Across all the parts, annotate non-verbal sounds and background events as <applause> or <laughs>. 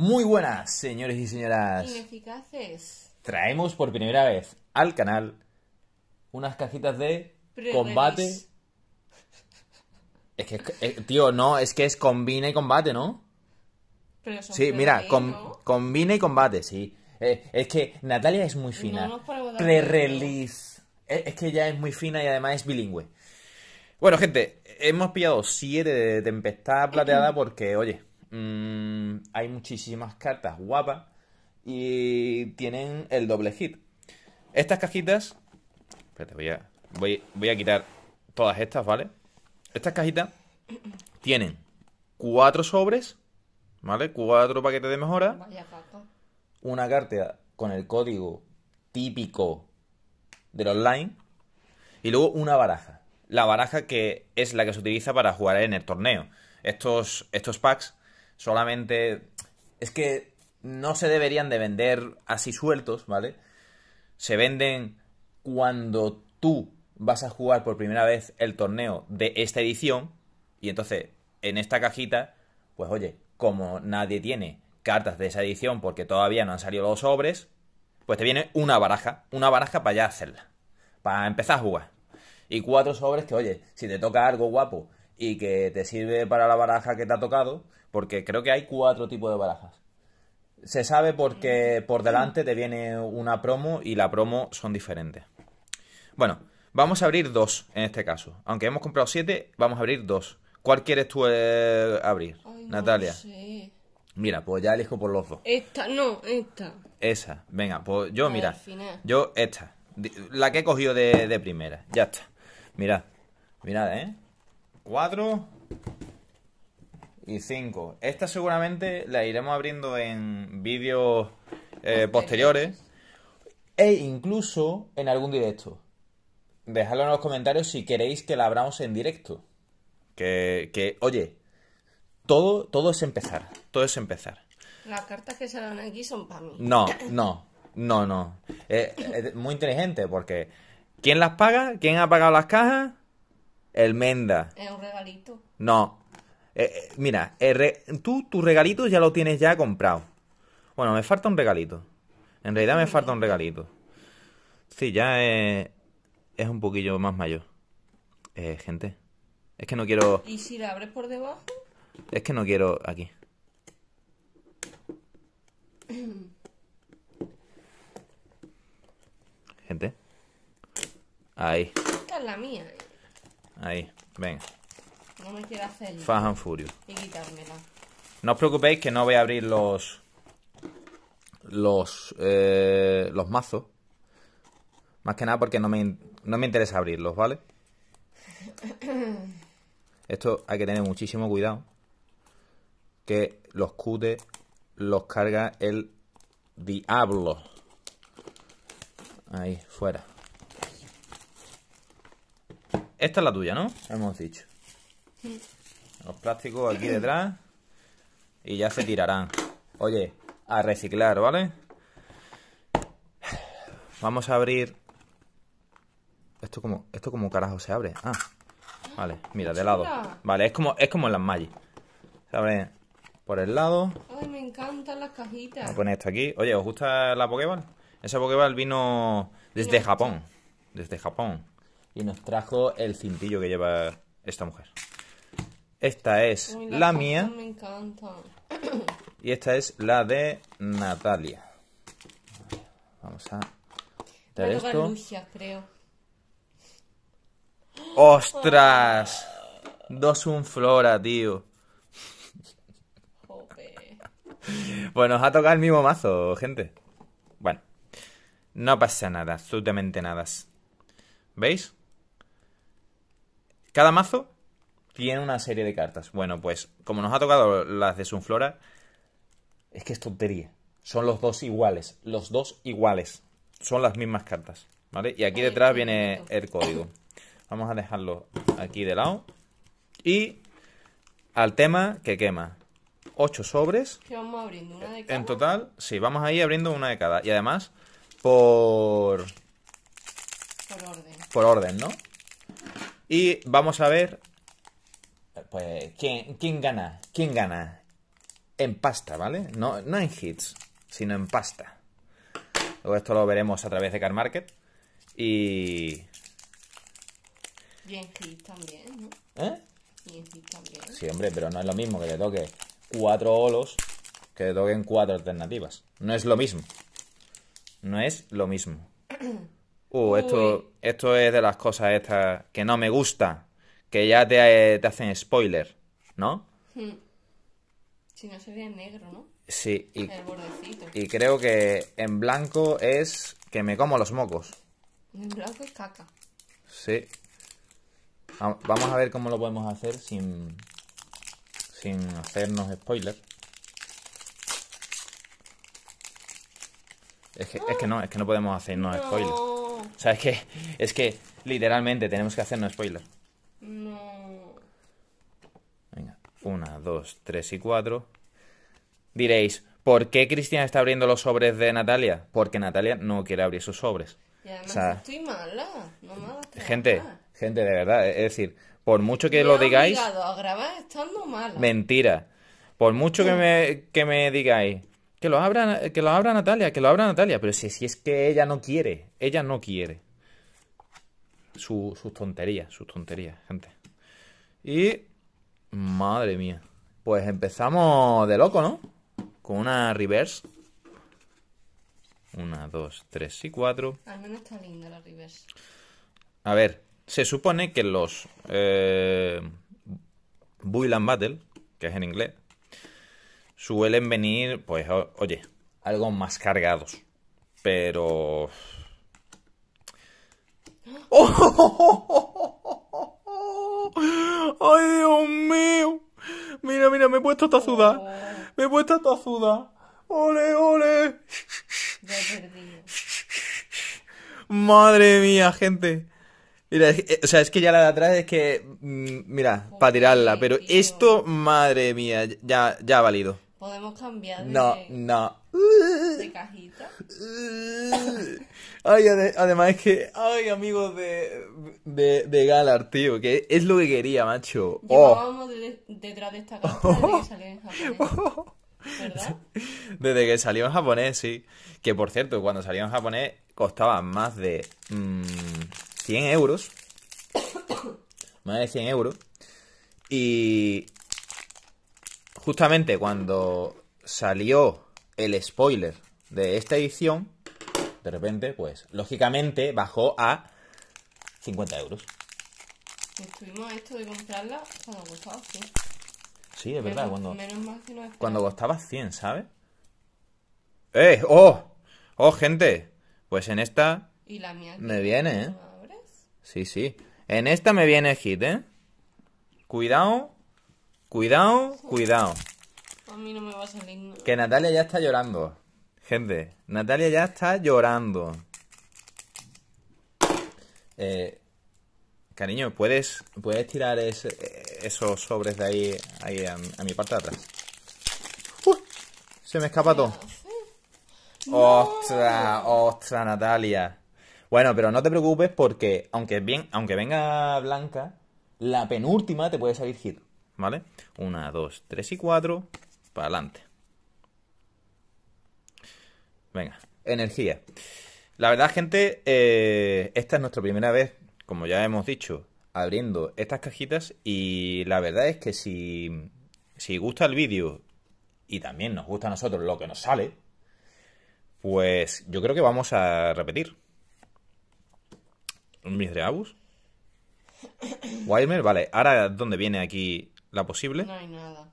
Muy buenas, señores y señoras. Ineficaces. Traemos por primera vez al canal unas cajitas de combate. Es que, eh, tío, no, es que es combina y combate, ¿no? sí, mira, combina y combate, sí. Eh, es que Natalia es muy fina. Pre-release. Es, que ya es muy fina y además es bilingüe. Bueno, gente, hemos pillado siete de Tempestad Plateada porque, oye, mmm, hay muchísimas cartas guapas y tienen el doble hit. Estas cajitas... Espérate, voy a, voy, a quitar todas estas, ¿vale? Estas cajitas tienen cuatro sobres, ¿vale? Cuatro paquetes de mejora. una carta con el código típico del online. Y luego una baraja. La baraja que es la que se utiliza para jugar en el torneo. Estos, estos packs solamente... Es que no se deberían de vender así sueltos, ¿vale? Se venden cuando tú vas a jugar por primera vez el torneo de esta edición y entonces en esta cajita, pues oye, como nadie tiene cartas de esa edición porque todavía no han salido los sobres, pues te viene una baraja, una baraja para ya hacerla, para empezar a jugar. Y cuatro sobres que, oye, si te toca algo guapo y que te sirve para la baraja que te ha tocado, porque creo que hay cuatro tipos de barajas. Se sabe porque mm. por delante te viene una promo y la promo son diferentes. Bueno, vamos a abrir dos en este caso. Aunque hemos comprado siete, vamos a abrir dos. ¿Cuál quieres tú eh, abrir, Natalia? Mira, pues ya elijo por los dos. Esta, no, esta. Esa, venga, pues yo, mira. yo, esta. La que he cogido de, de primera. Ya está. Mirad, mirad, ¿eh? Cuatro, esta seguramente la iremos abriendo en vídeos eh, posteriores e incluso en algún directo. Dejadlo en los comentarios si queréis que la abramos en directo. Que, oye, todo, todo es empezar. Todo es empezar. Las cartas que salen aquí son para mí. <coughs> No, no, no, no. Eh, es eh, muy inteligente porque ¿quién las paga? ¿Quién ha pagado las cajas? El Menda. Es un regalito. No, eh, eh, mira, tú tus regalito ya lo tienes ya comprado. Bueno, me falta un regalito. En realidad me falta un regalito. Sí, ya es, un poquillo más mayor. Eh, gente. Es que no quiero... ¿Y si la abres por debajo? Es que no quiero aquí. Gente. Ahí. Esta es la mía. Eh. Ahí, venga. No me quiero hacer. Fajan Y quitármela. No os preocupéis que no voy a abrir los. Los. Eh, los mazos. Más que nada porque no me, no me interesa abrirlos, ¿vale? <coughs> Esto hay que tener muchísimo cuidado. Que los cute los carga el diablo. Ahí, fuera. Esta es la tuya, ¿no? Hemos dicho. Los plásticos aquí detrás. Y ya se tirarán. Oye, a reciclar, ¿vale? Vamos a abrir... ¿Esto como, esto como carajo se abre? Ah, vale, mira, de lado. Vale, es como, es como en las mallas. Se abre por el lado. Ay, me encantan las cajitas. Voy a esto aquí. Oye, ¿os gusta la Pokéball? Esa Pokéball vino desde Japón. Desde Japón. Y nos trajo el cintillo que lleva esta mujer. Esta es la, mía. Y esta es la de Natalia. Vamos a ¡Ostras! Dos un flora, tío. Bueno, Pues nos ha tocado el mismo mazo, gente. Bueno. No pasa nada, absolutamente nada. ¿Veis? Cada mazo tiene una serie de cartas. Bueno, pues como nos ha tocado las de Sunflora, es que es tontería. Son los dos iguales, los dos iguales. Son las mismas cartas, ¿vale? Y aquí detrás viene el código. Vamos a dejarlo aquí de lado. Y al tema que quema. Ocho sobres. vamos abriendo? ¿Una de cada? En total, sí, vamos ahí abriendo una de cada. Y además, por... Por orden. Por orden, ¿no? Y vamos a ver pues, ¿quién, gana? ¿Quién gana? En pasta, ¿vale? No, no en hits, sino en pasta. Luego esto lo veremos a través de Car Market. Y. Y en hits también, ¿no? ¿Eh? Y en también. Sí, hombre, pero no es lo mismo que le toque cuatro olos que te toquen cuatro alternativas. No es lo mismo. No es lo mismo. <clears throat> Uh, esto, esto es de las cosas estas que no me gusta que ya eh, te, hacen spoiler, ¿no? Hmm. Si no sería en negro, ¿no? Sí, y, y, creo que en blanco es que me como los mocos. En blanco es caca. Sí. Vamos a ver cómo lo podemos hacer sin, sin hacernos spoiler. Es que, no, es que no podemos hacernos spoiler. O sea, que, es que literalmente tenemos que hacernos spoiler. 1, 2, 3 y cuatro. Diréis, ¿por qué Cristian está abriendo los sobres de Natalia? Porque Natalia no quiere abrir sus sobres. Y además estoy mala, no me Gente, gente, de verdad, es decir, por mucho que lo digáis... Mentira. Por mucho que me, digáis, que lo, abra, que lo abra Natalia, que lo abra Natalia, pero si, si es que ella no quiere, ella no quiere. Su, sus tonterías, sus tonterías, gente. Y Madre mía. Pues empezamos de loco, ¿no? Con una reverse. Una, dos, tres y cuatro. Al menos está linda la reverse. A ver, se supone que los eh, Builand Battle, que es en inglés, suelen venir, pues, oye, algo más cargados. Pero... ¡Ah! ¡Oh! puesto hasta sudar. Oh. Me he puesto hasta ¡Ole, ole! Madre mía, gente. Mira, eh, o sea, es que ya la de atrás es que. Mm, mira, para tirarla. Pero esto, madre mía, ya, ya ha valido. Podemos cambiar. No, no de <laughs> cajita. Ay, además es que, ay, amigos de, Galar, tío, que es lo que quería, macho. Llevábamos detrás de esta caja desde que oh. salió en japonés. ¿Verdad? <laughs> Desde que salió en japonés, sí. Que por cierto, cuando salió en japonés costaba más de 100 mm, euros. <coughs> más de 100 euros. Y justamente cuando salió el spoiler de esta edición, de repente, pues, lógicamente bajó a 50 euros. Estuvimos esto de comprarla cuando costaba 100. Sí, es verdad, cuando, cuando costaba 100, ¿sabes? ¡Eh! ¡Oh! ¡Oh, gente! Pues en esta ¿Y la mía me viene, ¿eh? Sí, sí. En esta me viene hit, ¿eh? Cuidado, cuidado, cuidado. A mí no me va a Que Natalia ya está llorando. Gente, Natalia ya está llorando. Eh, cariño, ¿puedes, puedes tirar eh, esos sobres de ahí, a, mi parte de atrás? se me escapa todo. ¡Ostras! ¡Ostras, Natalia! Bueno, pero no te preocupes porque, aunque, bien, aunque venga blanca, la penúltima te puede salir hit. ¿Vale? Una, dos, tres y cuatro para adelante. Venga, energía. La verdad, gente, eh, esta es nuestra primera vez, como ya hemos dicho, abriendo estas cajitas. Y la verdad es que si, si gusta el vídeo y también nos gusta a nosotros lo que nos sale, pues yo creo que vamos a repetir. Un Misdreabus. <coughs> Wilmer, vale. Ahora, ¿dónde viene aquí la posible? No hay nada.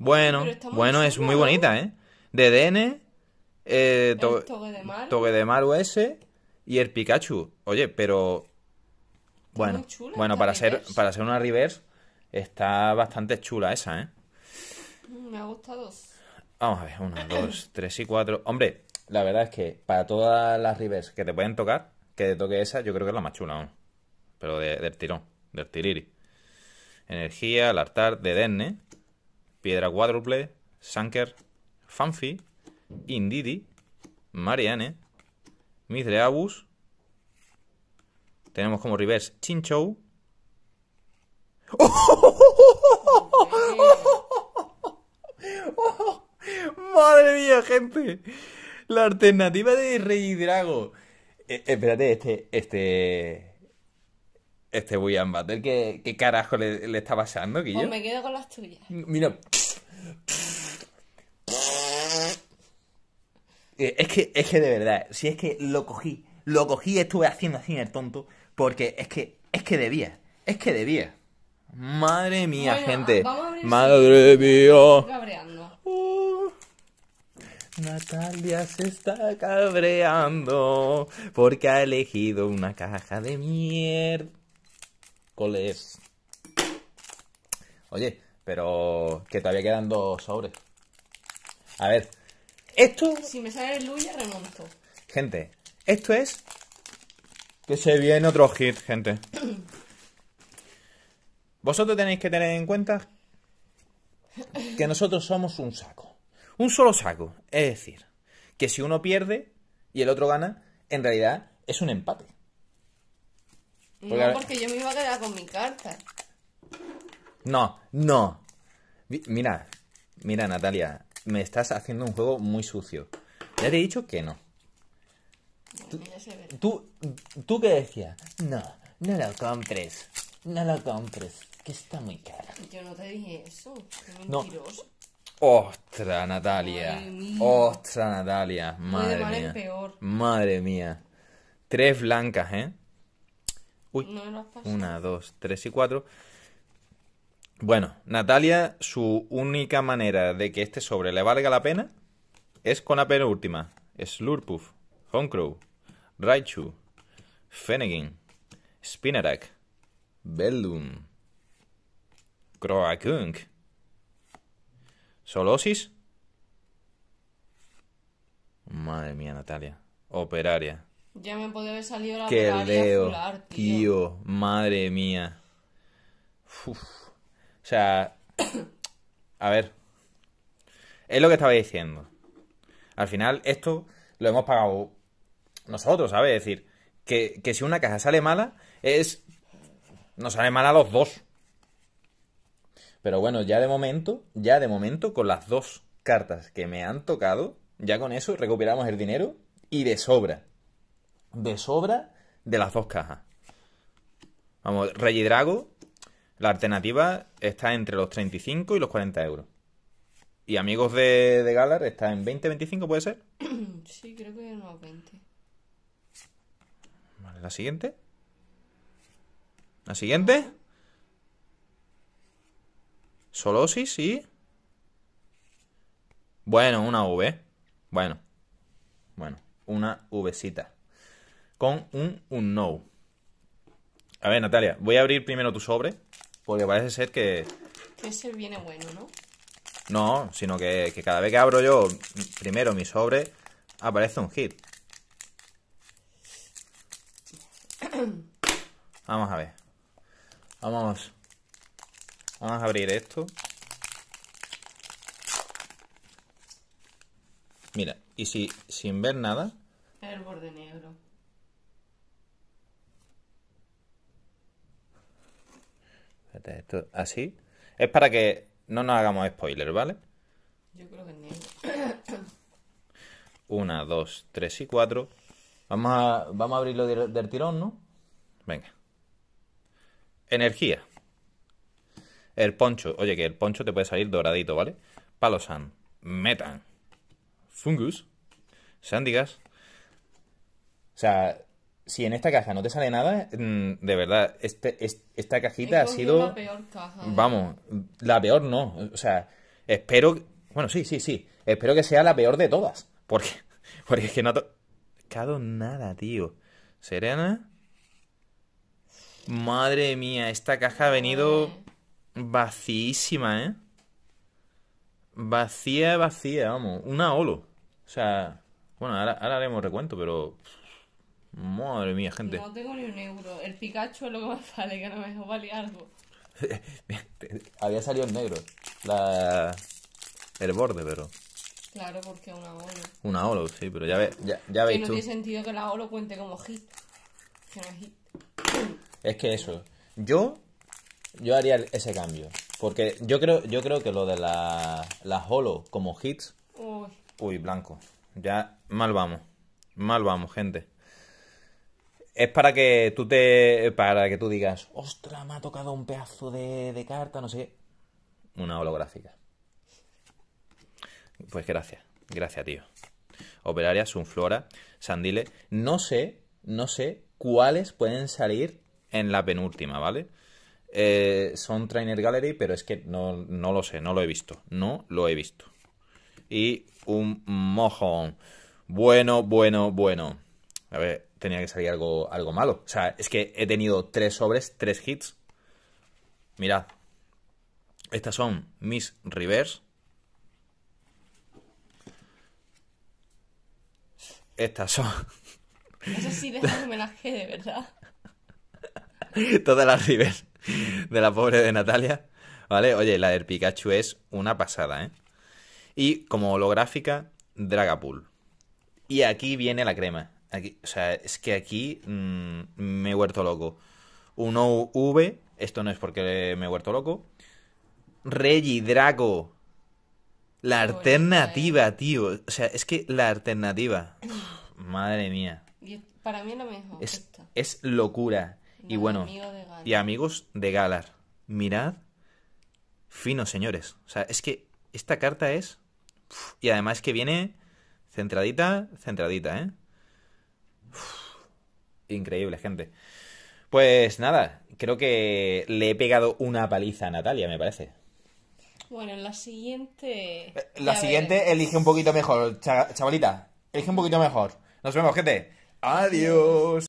Bueno, bueno, es muy bonita, ¿eh? De DN, eh, de Mal OS y el Pikachu. Oye, pero. Bueno, bueno para, hacer ser, para una reverse está bastante chula esa, ¿eh? Mm, me ha gustado. Vamos a ver, una, dos, <clears throat> tres y cuatro. Hombre, la verdad es que para todas las reverse que te pueden tocar, que te toque esa, yo creo que es la más chula, ¿no? Pero del tirón, del tiriri. Energía, altar de D&N. Piedra Cuádruple, Sanker, Fanfi, Indidi, Marianne, Midreabus, Tenemos como reverse Chinchou. <laughs> ¡Madre mía, gente! La alternativa de Rey Drago. Eh, espérate, este, este este William Butler, ¿qué, qué carajo le, está pasando, pues Guillo? Pues me quedo con las tuyas. Mira. Eh, es que, es que de verdad, si es que lo cogí, lo cogí y estuve haciendo así en el tonto, porque es que, es que debía, es que debía. Madre mía, gente. Madre mía. Cabreando. Uh, Natalia se está cabreando porque ha elegido una caja de mierda. Oye, pero que todavía quedan dos sobres. A ver, esto. Si me sale el Luya, remonto. Gente, esto es. Que se viene otro hit, gente. <coughs> Vosotros tenéis que tener en cuenta que nosotros somos un saco. Un solo saco. Es decir, que si uno pierde y el otro gana, en realidad es un empate no, porque yo me iba a quedar con mi carta. No, no. Mira, mira Natalia, me estás haciendo un juego muy sucio. Ya te he dicho que no. Tú, tú, que decías, no, no lo compres, no lo compres, que está muy cara. Yo no te dije eso, qué mentiroso. No. Natalia, Ostras, Natalia, madre mía. Madre mía. Tres blancas, ¿eh? Uy, una, dos, tres y cuatro. Bueno, Natalia, su única manera de que este sobre le valga la pena es con la penúltima. Slurpuff, Honcrow, Raichu, Fennekin, Spinarak, Bellum, Croakunk. Solosis. Madre mía, Natalia. Operaria. Ya me podía haber salido la Qué leo, tío. tío. Madre mía. O sea, a ver. Es lo que estaba diciendo. Al final, esto lo hemos pagado nosotros, ¿sabes? Es decir, que, si una caja sale mala, es. Nos sale mala a los dos. Pero bueno, ya de momento, ya de momento, con las dos cartas que me han tocado, ya con eso recuperamos el dinero y de sobra de sobra de las dos cajas. Vamos, Rey y Drago, la alternativa está entre los 35 y los 40 euros. Y Amigos de, de Galar está en 20, 25, ¿puede ser? <clears throat> Sí, creo que en los 20. Vale, la siguiente. La siguiente. Solosis sí. Bueno, una V. Bueno. Bueno, una Vcita con un no. A ver, Natalia, voy a abrir primero tu sobre, porque parece ser que... ese viene bueno, ¿no? No, sino que, cada vez que abro yo primero mi sobre, aparece un hit. Vamos a ver. Vamos. Vamos a abrir esto. Mira, y si sin ver nada... El borde negro. así. Es para que no nos hagamos spoilers, ¿vale? Yo creo que <coughs> Una, dos, tres y cuatro. Vamos a, vamos a abrirlo del, tirón, ¿no? Venga. Energía. El poncho. Oye, que el poncho te puede salir doradito, ¿vale? Palosan. Metan. Fungus. Sandigas. O sea, si en esta caja no te sale nada, mm, de verdad, este, esta cajita ha sido... La peor caja. Vamos, la peor no. O sea, espero... Bueno, sí, sí, sí. Espero que sea la peor de todas. Porque, <laughs> porque es que no... ha tocado nada, tío. Serena. Madre mía, esta caja ha venido vacísima, ¿eh? Vacía, vacía, vamos. Una olo. O sea, bueno, ahora haremos recuento, pero Madre mía, gente. No tengo ni un euro. El Pikachu es lo que más <laughs> vale que a lo mejor vale algo. <laughs> Había salido el negro. La... El borde, pero. Claro, porque una holo Una holo, sí, pero ya, ve, ya, veis. Que no tiene sentido que la holo cuente como hit. Que no es hit. Es que eso. Yo. Yo haría ese cambio. Porque yo creo, yo creo que lo de la, las holo como hits. Uy. Uy, blanco. Ya mal vamos. Mal vamos, gente es para que tú te. para que tú digas, ostras, me ha tocado un pedazo de, carta, no sé Una holográfica. Pues gracias, gracias, tío. Operaria, Sunflora, Sandile. No sé, no sé cuáles pueden salir en la penúltima, ¿vale? Eh, son Trainer Gallery, pero es que no, no lo sé, no lo he visto. No lo he visto. Y un mojón. Bueno, bueno, bueno. A ver, tenía que salir algo, algo malo. O sea, es que he tenido tres sobres, tres hits. Mirad. Estas son mis rivers. Estas son. <laughs> Eso sí, deja un homenaje de verdad. <laughs> Todas las rivers de la pobre de Natalia. ¿Vale? Oye, la del Pikachu es una pasada, ¿eh? Y como holográfica, Dragapool. Y aquí viene la crema o sea, es que aquí mm, me he vuelto loco. Uno V. esto no es porque me he vuelto loco. Reggie, Draco. La alternativa, eh. tío. O sea, es que la alternativa. <clears throat> madre mía. para mí es lo mejor. Es, locura. y bueno, y amigos de Galar. Mirad. Finos, señores. O sea, es que esta carta es. y además que viene centradita, centradita, ¿eh? increíble, gente. Pues nada, creo que le he pegado una paliza a Natalia, me parece. Bueno, la siguiente. Eh, la siguiente elige un poquito mejor, chavalita. Elige un poquito mejor. Nos vemos, gente. Adiós.